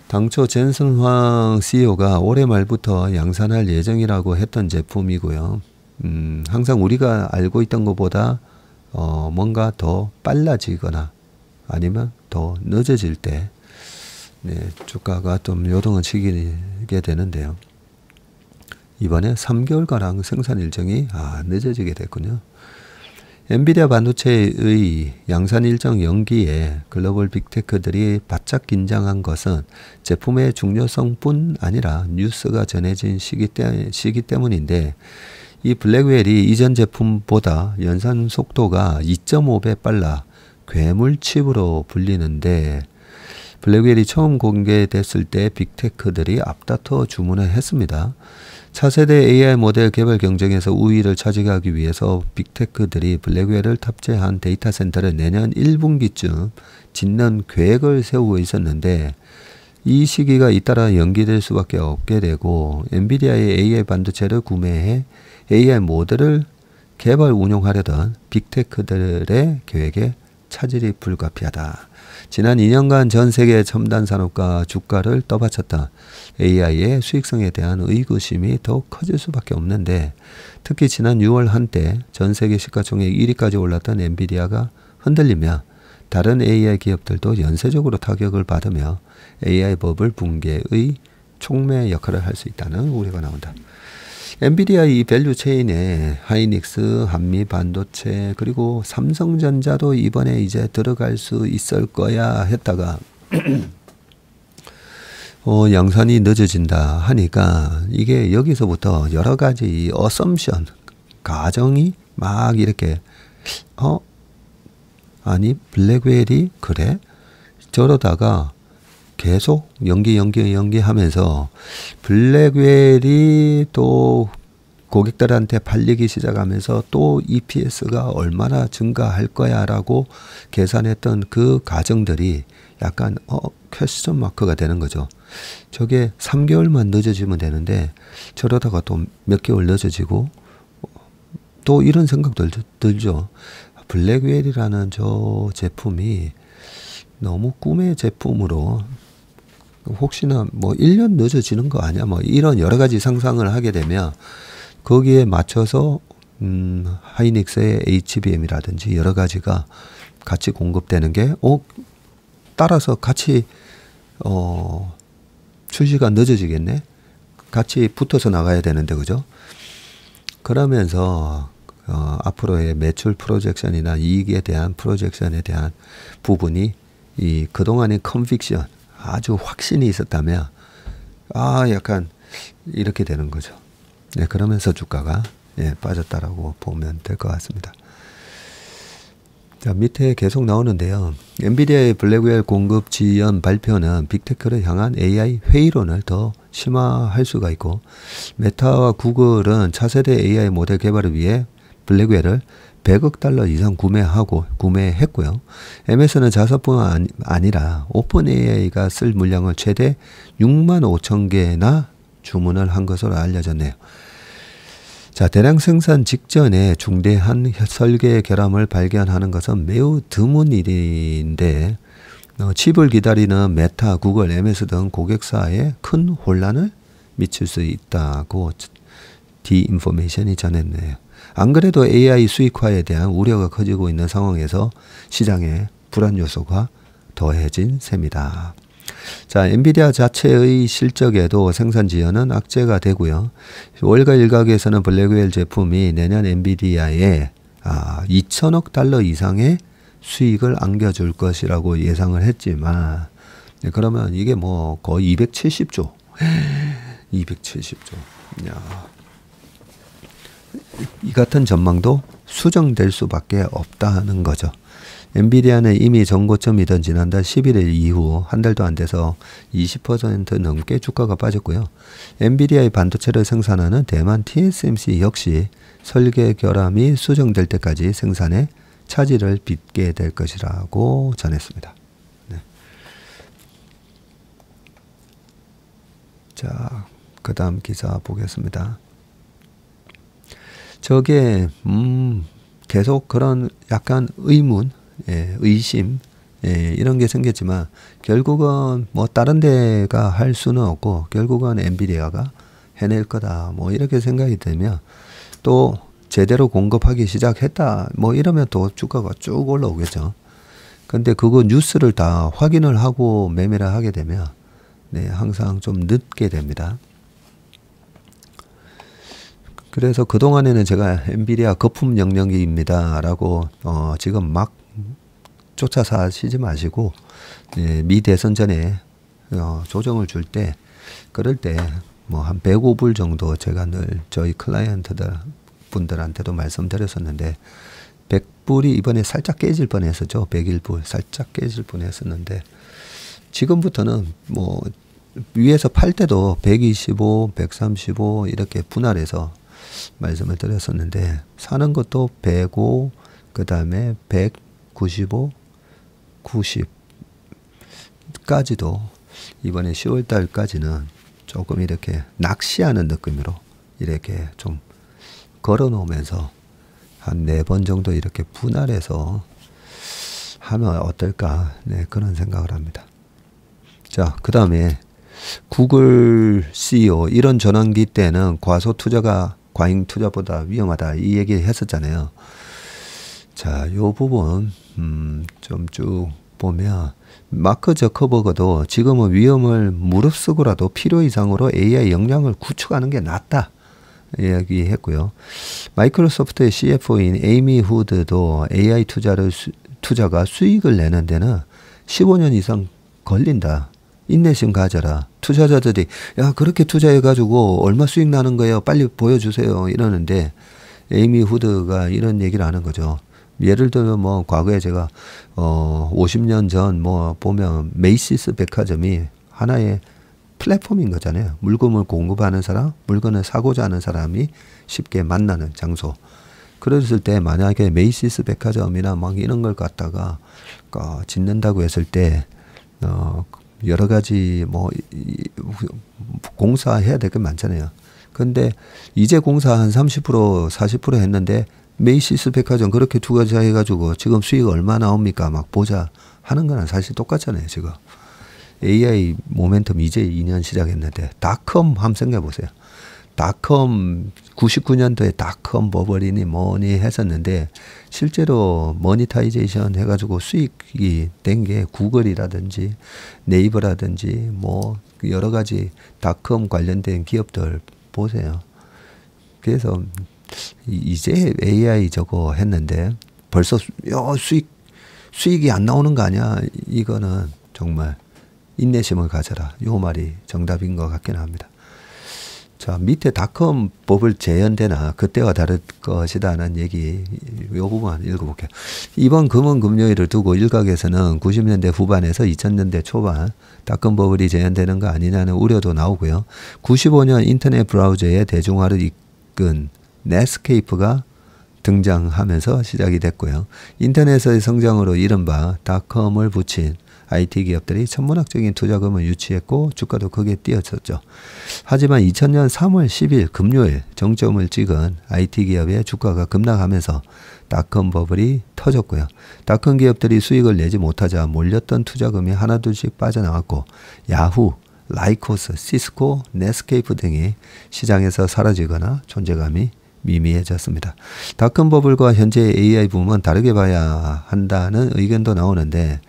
당초 젠슨 황 CEO가 올해 말부터 양산할 예정이라고 했던 제품이고요. 음, 항상 우리가 알고 있던 것보다 어, 뭔가 더 빨라지거나 아니면 더 늦어질 때 네, 주가가 좀 요동을 치게 되는데요. 이번에 3개월가량 생산 일정이 아, 늦어지게 됐군요. 엔비디아 반도체의 양산 일정 연기에 글로벌 빅테크들이 바짝 긴장한 것은 제품의 중요성뿐 아니라 뉴스가 전해진 시기, 때, 시기 때문인데 이 블랙웰이 이전 제품보다 연산 속도가 2.5배 빨라 괴물칩으로 불리는데 블랙웰이 처음 공개됐을 때 빅테크들이 앞다퉈 주문을 했습니다. 차세대 AI 모델 개발 경쟁에서 우위를 차지하기 위해서 빅테크들이 블랙웰을 탑재한 데이터 센터를 내년 1분기쯤 짓는 계획을 세우고 있었는데 이 시기가 잇따라 연기될 수밖에 없게 되고 엔비디아의 AI 반도체를 구매해 AI 모델을 개발 운용하려던 빅테크들의 계획에 차질이 불가피하다. 지난 2년간 전 세계 첨단 산업과 주가를 떠받쳤다. AI의 수익성에 대한 의구심이 더 커질 수밖에 없는데 특히 지난 6월 한때 전 세계 시가총액 1위까지 올랐던 엔비디아가 흔들리며 다른 AI 기업들도 연쇄적으로 타격을 받으며 AI 버블 붕괴의 촉매 역할을 할 수 있다는 우려가 나온다. 엔비디아 이 밸류 체인에 하이닉스, 한미 반도체 그리고 삼성전자도 이번에 이제 들어갈 수 있을 거야 했다가 어, 양산이 늦어진다 하니까 이게 여기서부터 여러 가지 어썸션 가정이 막 이렇게 어 아니 블랙웰이 그래 저러다가 계속 연기 연기 연기하면서 블랙웰이 또 고객들한테 팔리기 시작하면서 또 EPS가 얼마나 증가할 거야라고 계산했던 그 가정들이 약간 어 퀘스천 마크가 되는 거죠. 저게 3개월만 늦어지면 되는데 저러다가 또 몇 개월 늦어지고 또 이런 생각도 들죠. 블랙웰이라는 저 제품이 너무 꿈의 제품으로 혹시나 뭐 1년 늦어지는 거 아니야? 뭐 이런 여러 가지 상상을 하게 되면 거기에 맞춰서 음, 하이닉스의 HBM이라든지 여러 가지가 같이 공급되는 게 어, 따라서 같이 어, 출시가 늦어지겠네. 같이 붙어서 나가야 되는데 그죠? 그러면서 어, 앞으로의 매출 프로젝션이나 이익에 대한 프로젝션에 대한 부분이 이 그동안의 컨픽션 아주 확신이 있었다면 아 약간 이렇게 되는 거죠. 네, 그러면서 주가가 예, 빠졌다라고 보면 될 것 같습니다. 자, 밑에 계속 나오는데요. 엔비디아의 블랙웰 공급 지연 발표는 빅테크를 향한 AI 회의론을 더 심화할 수가 있고 메타와 구글은 차세대 AI 모델 개발을 위해 블랙웰을 100억 달러 이상 구매하고 구매했고요. MS는 자사뿐만 아니라 오픈AI가 쓸 물량을 최대 6만 5천 개나 주문을 한 것으로 알려졌네요. 자, 대량 생산 직전에 중대한 설계 결함을 발견하는 것은 매우 드문 일인데 어, 칩을 기다리는 메타, 구글, MS 등 고객사에 큰 혼란을 미칠 수 있다고 디인포메이션이 전했네요. 안 그래도 AI 수익화에 대한 우려가 커지고 있는 상황에서 시장의 불안 요소가 더해진 셈이다. 자, 엔비디아 자체의 실적에도 생산 지연은 악재가 되고요. 월가 일각에서는 블랙웰 제품이 내년 엔비디아에 아, 2천억 달러 이상의 수익을 안겨줄 것이라고 예상을 했지만, 네, 그러면 이게 뭐 거의 270조. 270조. 야, 이 같은 전망도 수정될 수밖에 없다는 거죠. 엔비디아는 이미 전고점이던 지난달 11일 이후 한 달도 안 돼서 20% 넘게 주가가 빠졌고요. 엔비디아의 반도체를 생산하는 대만 TSMC 역시 설계 결함이 수정될 때까지 생산에 차질을 빚게 될 것이라고 전했습니다. 네. 자, 그 다음 기사 보겠습니다. 저게 음 계속 그런 약간 의문, 예, 의심 예, 이런 게 생겼지만 결국은 뭐 다른 데가 할 수는 없고 결국은 엔비디아가 해낼 거다 뭐 이렇게 생각이 되면또 제대로 공급하기 시작했다 뭐 이러면 또 주가가 쭉 올라오겠죠. 근데 그거 뉴스를 다 확인을 하고 매매를 하게 되면 네, 항상 좀 늦게 됩니다. 그래서 그동안에는 제가 엔비디아 거품 영역입니다. 라고 어 지금 막 쫓아서 하시지 마시고 예, 미 대선 전에 어, 조정을 줄 때 그럴 때 뭐 한 105불 정도 제가 늘 저희 클라이언트들 분들한테도 말씀드렸었는데 100불이 이번에 살짝 깨질 뻔했었죠. 101불 살짝 깨질 뻔했었는데 지금부터는 뭐 위에서 팔 때도 125, 135 이렇게 분할해서 말씀을 드렸었는데 사는 것도 105, 그 다음에 195, 90까지도 이번에 10월 달까지는 조금 이렇게 낚시하는 느낌으로 이렇게 좀 걸어 놓으면서 한 네 번 정도 이렇게 분할해서 하면 어떨까 네, 그런 생각을 합니다. 자, 그 다음에 구글 CEO 이런 전환기 때는 과소 투자가 과잉 투자보다 위험하다 이 얘기 했었잖아요. 자, 요 부분 음, 좀 쭉 보면 마크 저커버그도 지금은 위험을 무릅쓰고라도 필요 이상으로 AI 역량을 구축하는 게 낫다. 이야기했고요. 마이크로소프트의 CFO인 에이미 후드도 AI 투자를 수, 투자가 수익을 내는 데는 15년 이상 걸린다. 인내심 가져라. 투자자들이 야 그렇게 투자해가지고 얼마 수익 나는 거예요. 빨리 보여주세요. 이러는데 에이미 후드가 이런 얘기를 하는 거죠. 예를 들면 뭐 과거에 제가 어 50년 전 뭐 보면 메이시스 백화점이 하나의 플랫폼인 거잖아요. 물건을 공급하는 사람, 물건을 사고자 하는 사람이 쉽게 만나는 장소. 그랬을 때 만약에 메이시스 백화점이나 막 이런 걸 갖다가 어, 짓는다고 했을 때 어, 여러 가지 뭐 공사해야 될 게 많잖아요. 근데 이제 공사 한30% 40% 했는데 메이시스 백화점 그렇게 두 가지 해가지고 지금 수익 얼마 나옵니까 막 보자 하는 거는 사실 똑같잖아요 지금 AI 모멘텀 이제 2년 시작했는데 닷컴 한번 생각해 보세요. 닷컴 99년도에 닷컴 버버리니 뭐니 했었는데 실제로 모니타이제이션 해가지고 수익이 된 게 구글이라든지 네이버라든지 뭐 여러 가지 닷컴 관련된 기업들 보세요. 그래서 이제 AI 저거 했는데 벌써 야, 수익 수익이 안 나오는 거 아니야? 이거는 정말 인내심을 가져라. 요 말이 정답인 것 같긴 합니다. 자, 밑에 닷컴 법을 재현되나 그때와 다를 것이다는 얘기 요 부분 읽어볼게요. 이번 금은 금요일을 두고 일각에서는 90년대 후반에서 2000년대 초반 닷컴 버블이 재현되는 거 아니냐는 우려도 나오고요. 95년 인터넷 브라우저의 대중화를 이끈 넷스케이프가 등장하면서 시작이 됐고요. 인터넷의 성장으로 이른바 닷컴을 붙인 IT 기업들이 천문학적인 투자금을 유치했고 주가도 크게 뛰어쳤죠. 하지만 2000년 3월 10일 금요일 정점을 찍은 IT 기업의 주가가 급락하면서 닷컴 버블이 터졌고요. 닷컴 기업들이 수익을 내지 못하자 몰렸던 투자금이 하나둘씩 빠져나왔고 야후, 라이코스, 시스코, 네스케이프 등이 시장에서 사라지거나 존재감이 미미해졌습니다. 닷컴버블과 현재 AI 붐은 다르게 봐야 한다는 의견도 나오는데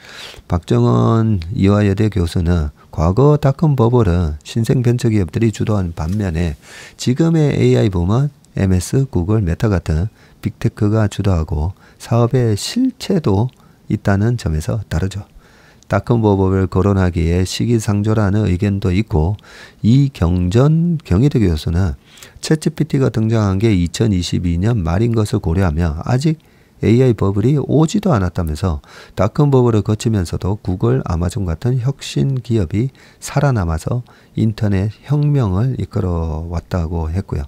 박정원 이화여대 교수는 과거 닷컴버블은 신생벤처기업들이 주도한 반면에 지금의 AI 붐은 MS, 구글, 메타 같은 빅테크가 주도하고 사업의 실체도 있다는 점에서 다르죠. 따끔보법을 거론하기에 시기상조라는 의견도 있고 이 경전 경희대 교수는 채 g 피티가 등장한 게 2022년 말인 것을 고려하며 아직 AI 버블이 오지도 않았다면서 닷컴 버블을 거치면서도 구글, 아마존 같은 혁신 기업이 살아남아서 인터넷 혁명을 이끌어왔다고 했고요.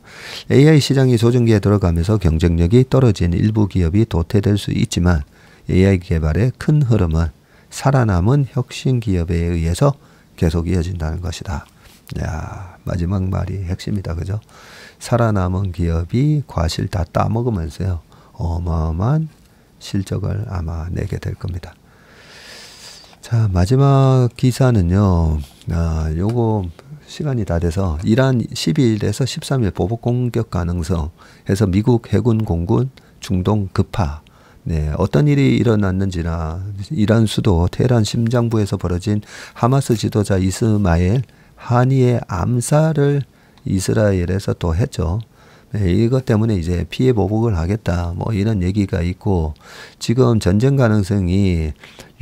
AI 시장이 조정기에 들어가면서 경쟁력이 떨어진 일부 기업이 도태될 수 있지만 AI 개발의 큰 흐름은 살아남은 혁신 기업에 의해서 계속 이어진다는 것이다. 야, 마지막 말이 핵심이다. 그죠? 살아남은 기업이 과실 다 따먹으면서요. 어마어마한 실적을 아마 내게 될 겁니다. 자, 마지막 기사는요. 아, 요거 시간이 다 돼서 이란 12일에서 13일 보복 공격 가능성 해서 미국 해군 공군 중동 급파 네, 어떤 일이 일어났는지나 이란 수도 테란 심장부에서 벌어진 하마스 지도자 이스마엘 하니의 암살을 이스라엘에서 또 했죠. 네, 이것 때문에 이제 피해 보복을 하겠다. 뭐 이런 얘기가 있고 지금 전쟁 가능성이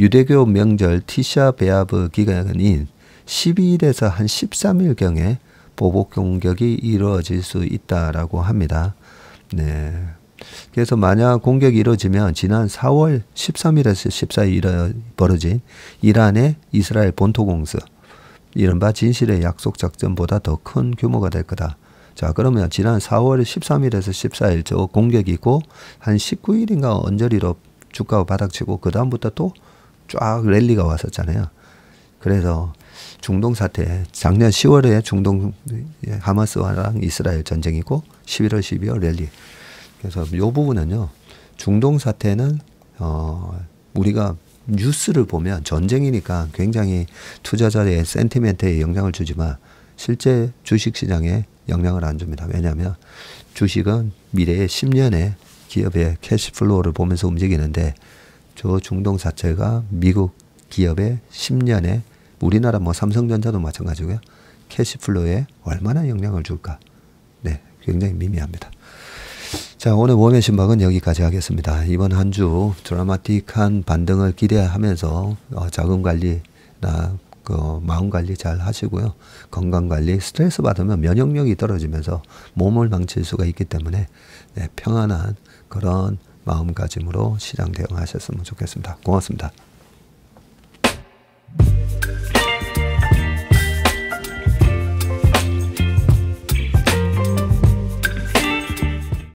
유대교 명절 티샤 베아브 기간인 12일에서 한 13일 경에 보복 공격이 이루어질 수 있다라고 합니다. 네. 그래서 만약 공격이 이뤄지면 지난 4월 13일에서 14일에 벌어진 이란의 이스라엘 본토 공습, 이른바 진실의 약속 작전보다 더 큰 규모가 될 거다. 자, 그러면 지난 4월 13일에서 14일 저 공격이 있고 한 19일인가 언저리로 주가가 바닥치고 그다음부터 또 쫙 랠리가 왔었잖아요. 그래서 중동 사태 작년 10월에 중동 예, 하마스와랑 이스라엘 전쟁이고 11월 12월 랠리 그래서 이 부분은요, 중동 사태는 어, 우리가 뉴스를 보면 전쟁이니까 굉장히 투자자의 센티멘트에 영향을 주지만 실제 주식 시장에 영향을 안 줍니다. 왜냐하면 주식은 미래의 10년의 기업의 캐시플로우를 보면서 움직이는데 저 중동 사태가 미국 기업의 10년에 우리나라 뭐 삼성전자도 마찬가지고요. 캐시플로우에 얼마나 영향을 줄까? 네, 굉장히 미미합니다. 자, 오늘 몸의 심박은 여기까지 하겠습니다. 이번 한 주 드라마틱한 반등을 기대하면서 어, 자금 관리나 그 마음 관리 잘 하시고요. 건강 관리, 스트레스 받으면 면역력이 떨어지면서 몸을 망칠 수가 있기 때문에 네, 평안한 그런 마음가짐으로 시장 대응하셨으면 좋겠습니다. 고맙습니다.